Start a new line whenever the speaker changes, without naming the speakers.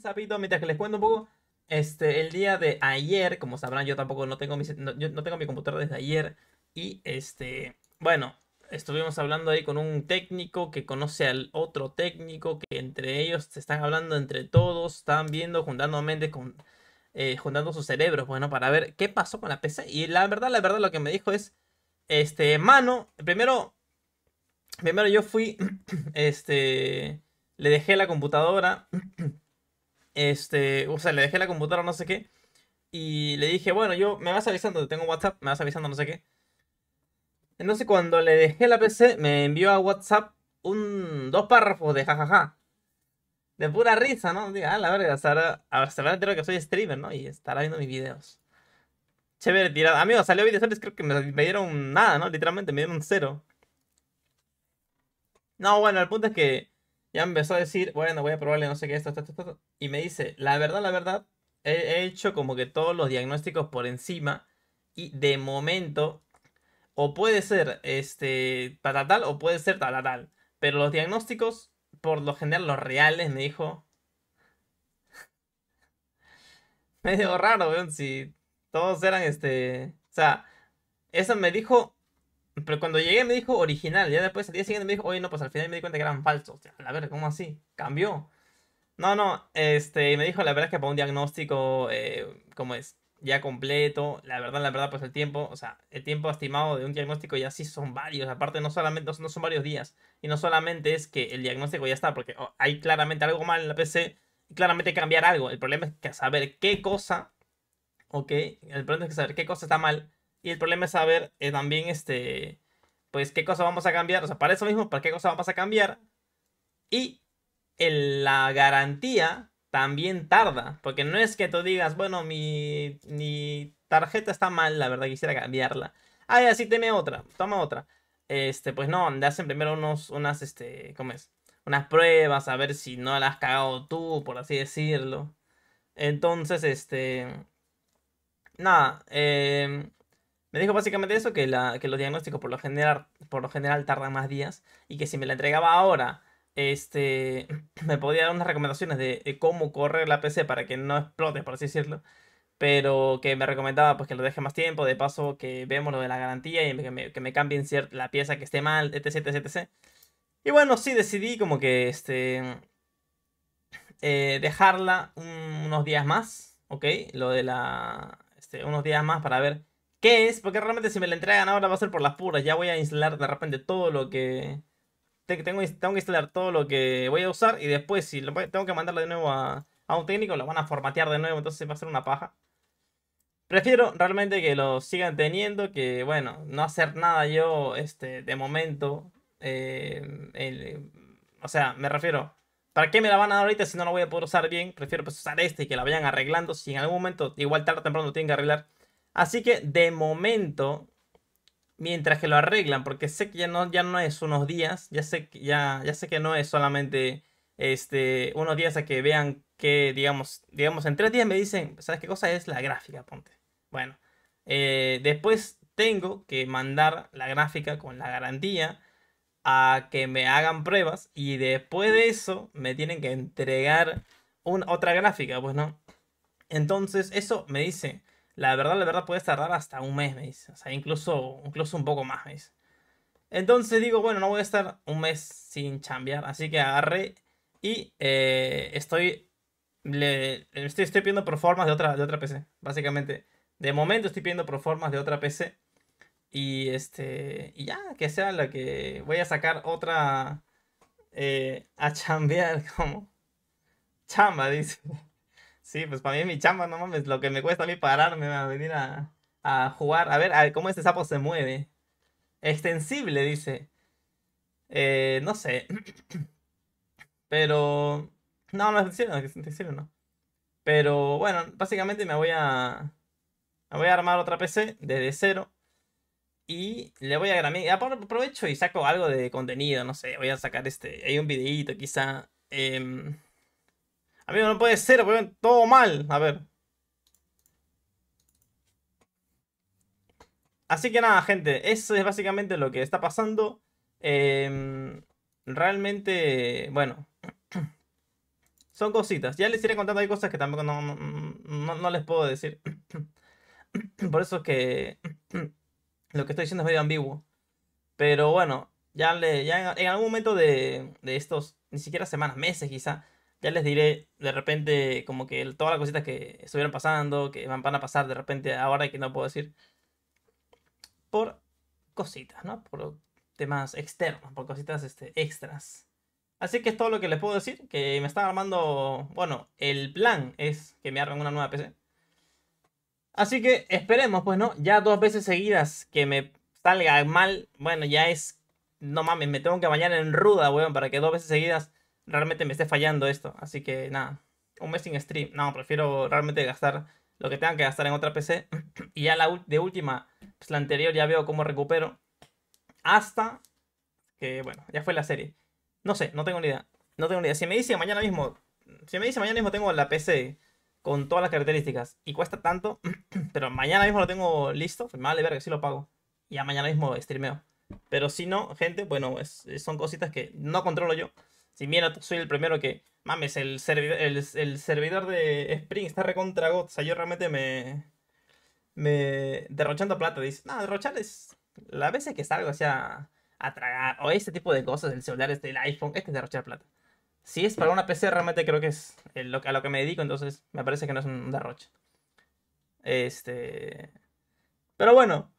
sapito, mientras que les cuento un poco, este, el día de ayer, como sabrán, yo tampoco no tengo mi, no, no tengo mi computadora desde ayer. Y este, bueno, estuvimos hablando ahí con un técnico que conoce al otro técnico, que entre ellos se están hablando entre todos, están viendo, juntando mentes con. Eh, juntando sus cerebros, bueno, para ver qué pasó con la PC. Y la verdad, la verdad, lo que me dijo es. Este, mano, primero. Primero yo fui. Este. Le dejé la computadora. Este, o sea, le dejé la computadora, no sé qué. Y le dije, bueno, yo me vas avisando, tengo WhatsApp, me vas avisando, no sé qué. Entonces cuando le dejé la PC, me envió a WhatsApp un, dos párrafos de jajaja. De pura risa, ¿no? Diga, ah, la verdad ahora se va a enterar que soy streamer, ¿no? Y estará viendo mis videos. Chévere, tirada. Amigos, salió videos creo que me, dieron nada, ¿no? Literalmente, me dieron cero. No, bueno, el punto es que ya empezó a decir, bueno, voy a probarle no sé qué, esto, Y me dice, la verdad, la verdad, he, hecho como que todos los diagnósticos por encima y de momento, o puede ser este, para o puede ser tal, tal. Pero los diagnósticos, por lo general, los reales, me dijo... Medio raro, weón, si todos eran este... O sea, eso me dijo pero cuando llegué me dijo original. Ya después, al día siguiente me dijo, oye, no, pues al final me di cuenta que eran falsos. O sea, a ver, ¿cómo así? Cambió. No, no, este, me dijo, la verdad es que para un diagnóstico, eh, como ¿cómo es? Ya completo, la verdad, la verdad, pues el tiempo, o sea, el tiempo estimado de un diagnóstico ya sí son varios, aparte no solamente, no son varios días, y no solamente es que el diagnóstico ya está, porque oh, hay claramente algo mal en la PC, y claramente cambiar algo, el problema es que saber qué cosa, ok, el problema es que saber qué cosa está mal, y el problema es saber eh, también, este, pues, qué cosa vamos a cambiar. O sea, para eso mismo, ¿para qué cosa vamos a cambiar? Y la garantía también tarda. Porque no es que tú digas, bueno, mi, mi tarjeta está mal, la verdad, quisiera cambiarla. Ah, ya, sí, teme otra, toma otra. Este, pues no, le hacen primero unos, unas, este, ¿cómo es? Unas pruebas, a ver si no la has cagado tú, por así decirlo. Entonces, este. Nada, eh, me dijo básicamente eso, que, los diagnósticos por lo, general, por lo general tardan más días y que si me la entregaba ahora, este, me podía dar unas recomendaciones de, cómo correr la PC para que no explote, por así decirlo. Pero que me recomendaba pues que lo deje más tiempo, de paso que vemos lo de la garantía y que me, que me cambien la pieza que esté mal, etc, etc, Y bueno, sí decidí como que este, eh, dejarla unos días más, ¿ok? Lo de la... Este, unos días más para ver ¿Qué es? Porque realmente si me la entregan ahora va a ser por las puras. Ya voy a instalar de repente todo lo que... Tengo, tengo que instalar todo lo que voy a usar y después si tengo que mandarlo de nuevo a, un técnico lo van a formatear de nuevo, entonces va a ser una paja. Prefiero realmente que lo sigan teniendo, que bueno, no hacer nada yo este, de momento. Eh, o sea, me refiero, ¿para qué me la van a dar ahorita si no la voy a poder usar bien? Prefiero pues usar este y que la vayan arreglando. Si en algún momento, igual tarde o temprano lo tienen que arreglar, Así que de momento, mientras que lo arreglan, porque sé que ya no, ya no es unos días, ya sé, ya, ya sé que no es solamente este, unos días a que vean que, digamos, digamos, en tres días me dicen, ¿sabes qué cosa es la gráfica? Ponte. Bueno, eh, después tengo que mandar la gráfica con la garantía a que me hagan pruebas y después de eso me tienen que entregar una, otra gráfica, pues no. Entonces eso me dice, la verdad, la verdad, puedes tardar hasta un mes, me dice. O sea, incluso, incluso un poco más, me Entonces digo, bueno, no voy a estar un mes sin chambear. Así que agarré y eh, estoy, le, estoy, estoy pidiendo performance de otra, de otra PC, básicamente. De momento estoy pidiendo performance de otra PC. Y este. Y ya, que sea la que voy a sacar otra. Eh, a chambear, como. Chamba, dice. Sí, pues para mí mi chamba, no mames, lo que me cuesta a mí pararme a venir a, jugar. A ver, cómo este sapo se mueve. Extensible, dice. Eh, no sé. Pero... No, no es extensible, no, no. Pero bueno, básicamente me voy a... Me voy a armar otra PC desde cero. Y le voy a grabar. Aprovecho y saco algo de contenido, no sé. Voy a sacar este... Hay un videito quizá. Eh, Amigo, no puede ser, Todo mal. A ver. Así que nada, gente. Eso es básicamente lo que está pasando. Em, realmente, bueno. Son cositas. Ya les iré contando. Hay cosas que tampoco no, les puedo decir. Por eso es que lo que estoy diciendo es medio ambiguo. Pero bueno, ya, le, en, algún momento de, de estos, ni siquiera semanas, meses quizá, ya les diré de repente como que todas las cositas que estuvieron pasando, que van a pasar de repente ahora y que no puedo decir. Por cositas, ¿no? Por temas externos, por cositas este, extras. Así que es todo lo que les puedo decir, que me están armando, bueno, el plan es que me armen una nueva PC. Así que esperemos, pues, ¿no? Ya dos veces seguidas que me salga mal, bueno, ya es, no mames, me tengo que bañar en ruda, weón, para que dos veces seguidas realmente me esté fallando esto. Así que nada, un mes stream. No, prefiero realmente gastar lo que tengan que gastar en otra PC. y ya la de última, pues la anterior ya veo cómo recupero. Hasta que, bueno, ya fue la serie. No sé, no tengo ni idea. No tengo ni idea. Si me dice mañana mismo, si me dice mañana mismo tengo la PC con todas las características y cuesta tanto, pero mañana mismo lo tengo listo, pues me vale ver que sí lo pago. y Ya mañana mismo streameo. Pero si no, gente, bueno, son cositas que no controlo yo. Si bien soy el primero que. Mames, el, servidor, el, el servidor de Spring está recontra O sea, yo realmente me. Me. Derrochando plata. Dice. No, derrochar es. la veces que salgo, algo sea. A tragar. O este tipo de cosas. El celular, este, el iPhone. Este es derrochar plata. Si es para una PC, realmente creo que es eh, lo, a lo que me dedico. Entonces, me parece que no es un derroche. Este. Pero bueno,